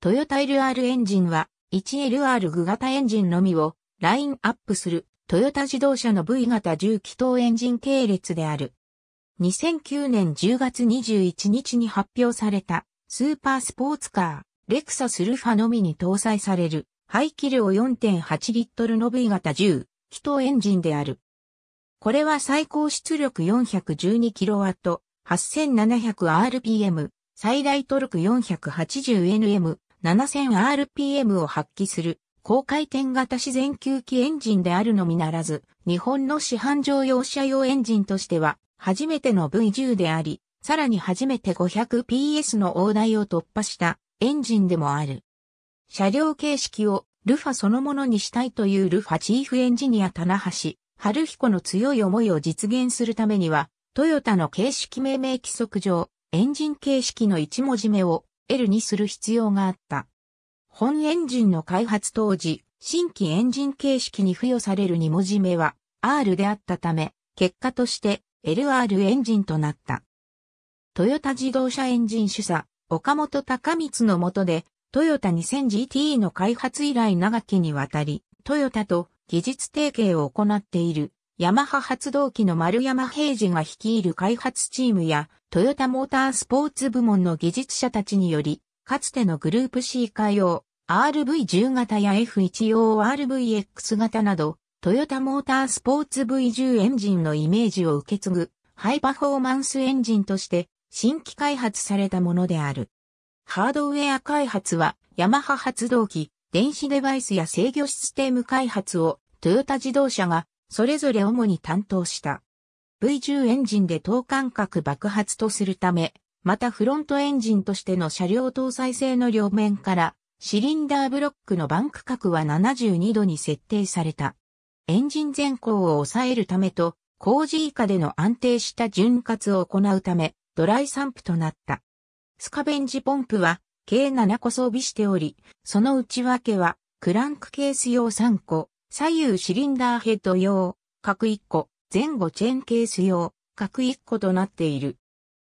トヨタ LR エンジンは 1LR 具型エンジンのみをラインアップするトヨタ自動車の V 型10気筒エンジン系列である。2009年10月21日に発表されたスーパースポーツカーレクサスルファのみに搭載される排気量4.8リットルの V 型10気筒エンジンである。これは最高出力 412kW、8700rpm、最大トルク 480nm、7000rpm を発揮する高回転型自然吸気エンジンであるのみならず、日本の市販乗用車用エンジンとしては初めての V10 であり、さらに初めて 500PS の大台を突破したエンジンでもある。車両形式をルファそのものにしたいというルファチーフエンジニア棚橋、春彦の強い思いを実現するためには、トヨタの形式命名規則上、エンジン形式の一文字目を L にする必要があった。本エンジンの開発当時、新規エンジン形式に付与される2文字目は R であったため、結果として LR エンジンとなった。トヨタ自動車エンジン主査、岡本隆光の下で、トヨタ 2000GT の開発以来長きにわたり、トヨタと技術提携を行っているヤマハ発動機の丸山平治が率いる開発チームや、トヨタモータースポーツ部門の技術者たちにより、かつてのグループ C 化用、RV10 型や F1 用 RVX 型など、トヨタモータースポーツ V10 エンジンのイメージを受け継ぐ、ハイパフォーマンスエンジンとして、新規開発されたものである。ハードウェア開発は、ヤマハ発動機、電子デバイスや制御システム開発を、トヨタ自動車がそれぞれ主に担当した。V10 エンジンで等間隔爆発とするため、またフロントエンジンとしての車両搭載性の両面から、シリンダーブロックのバンク角は72度に設定された。エンジン前行を抑えるためと、工事以下での安定した潤滑を行うため、ドライ散布となった。スカベンジポンプは、計7個装備しており、その内訳は、クランクケース用3個、左右シリンダーヘッド用、各1個、前後チェーンケース用、各1個となっている。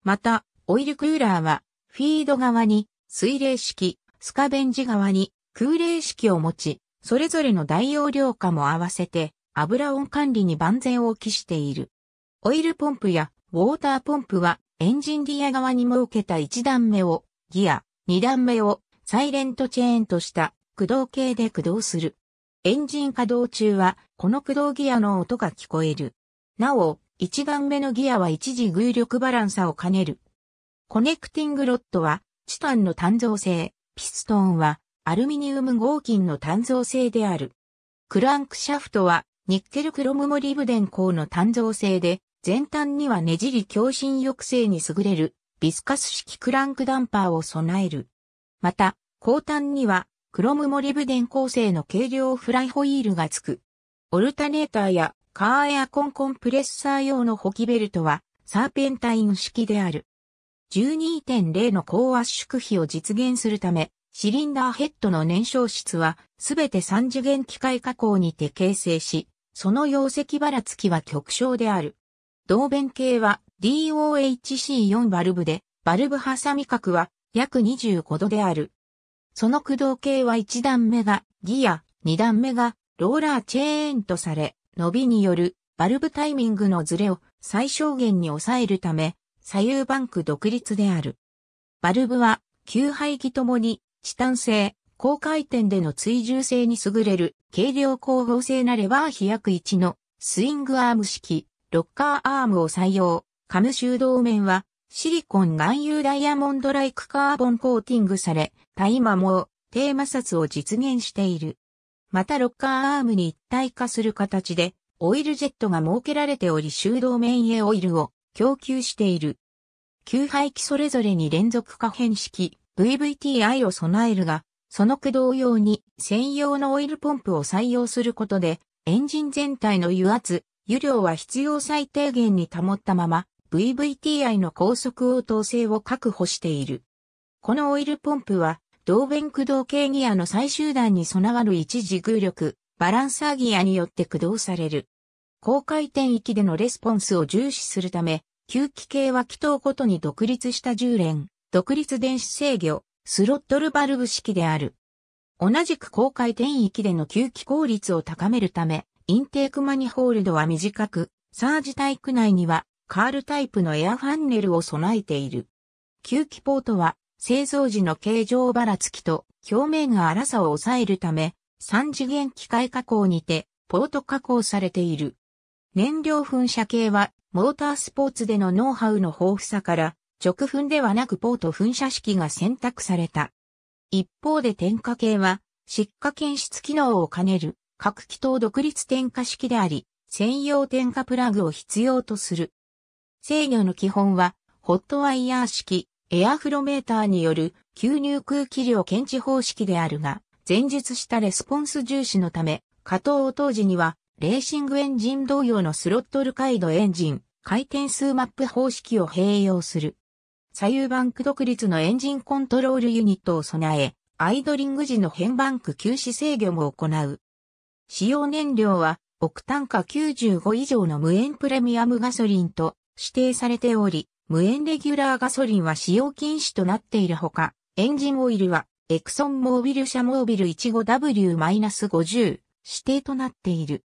また、オイルクーラーは、フィード側に水冷式、スカベンジ側に空冷式を持ち、それぞれの大容量化も合わせて油温管理に万全を期している。オイルポンプやウォーターポンプはエンジンリア側に設けた1段目をギア、2段目をサイレントチェーンとした駆動系で駆動する。エンジン稼働中は、この駆動ギアの音が聞こえる。なお、一番目のギアは一時偶力バランサを兼ねる。コネクティングロッドは、チタンの単造性、ピストンは、アルミニウム合金の単造性である。クランクシャフトは、ニッケルクロムモリブデン鋼の単造性で、前端にはねじり強振抑制に優れる、ビスカス式クランクダンパーを備える。また、後端には、クロムモリブデン構成の軽量フライホイールが付く。オルタネーターやカーエアコンコンプレッサー用の補給ベルトはサーペンタイン式である。12.0の高圧縮比を実現するため、シリンダーヘッドの燃焼室はすべて三次元機械加工にて形成し、その容積ばらつきは極小である。同弁系は DOHC4 バルブで、バルブハサミ角は約25度である。その駆動系は1段目がギア、2段目がローラーチェーンとされ、伸びによるバルブタイミングのズレを最小限に抑えるため、左右バンク独立である。バルブは、吸排気ともに、チタン製、高回転での追従性に優れる、軽量光合成なレバー飛躍1の、スイングアーム式、ロッカーアームを採用。カム修道面は、シリコン含有ダイヤモンドライクカーボンコーティングされ、対摩耗、低摩擦を実現している。またロッカーアームに一体化する形で、オイルジェットが設けられており修道面へオイルを供給している。吸排気それぞれに連続可変式 VVTI を備えるが、その駆動用に専用のオイルポンプを採用することで、エンジン全体の油圧、油量は必要最低限に保ったまま、VVTI の高速応答性を確保している。このオイルポンプは、同弁駆動系ギアの最終段に備わる一時偶力、バランサーギアによって駆動される。高回転域でのレスポンスを重視するため、吸気系は気筒ごとに独立した充連、独立電子制御、スロットルバルブ式である。同じく高回転域での吸気効率を高めるため、インテークマニホールドは短く、サージタイク内にはカールタイプのエアファンネルを備えている。吸気ポートは製造時の形状ばらつきと表面が粗さを抑えるため、三次元機械加工にてポート加工されている。燃料噴射系はモータースポーツでのノウハウの豊富さから直噴ではなくポート噴射式が選択された。一方で点火系は失火検出機能を兼ねる各気筒独立点火式であり、専用点火プラグを必要とする。制御の基本は、ホットワイヤー式、エアフロメーターによる吸入空気量検知方式であるが、前述したレスポンス重視のため、加藤当時には、レーシングエンジン同様のスロットル回路エンジン、回転数マップ方式を併用する。左右バンク独立のエンジンコントロールユニットを備え、アイドリング時の変バンク休止制御も行う。使用燃料は、億単価95以上の無塩プレミアムガソリンと指定されており、無塩レギュラーガソリンは使用禁止となっているほか、エンジンオイルはエクソンモービル社モービル 15W-50 指定となっている。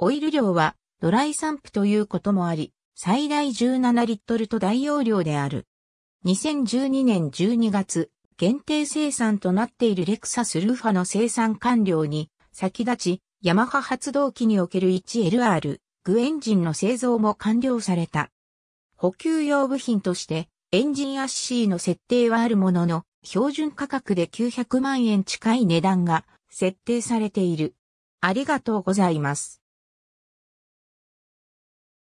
オイル量はドライ散布ということもあり、最大17リットルと大容量である。2012年12月、限定生産となっているレクサスルーファの生産完了に先立ち、ヤマハ発動機における 1LR、グエンジンの製造も完了された。補給用部品として、エンジンアッシーの設定はあるものの、標準価格で900万円近い値段が設定されている。ありがとうございます。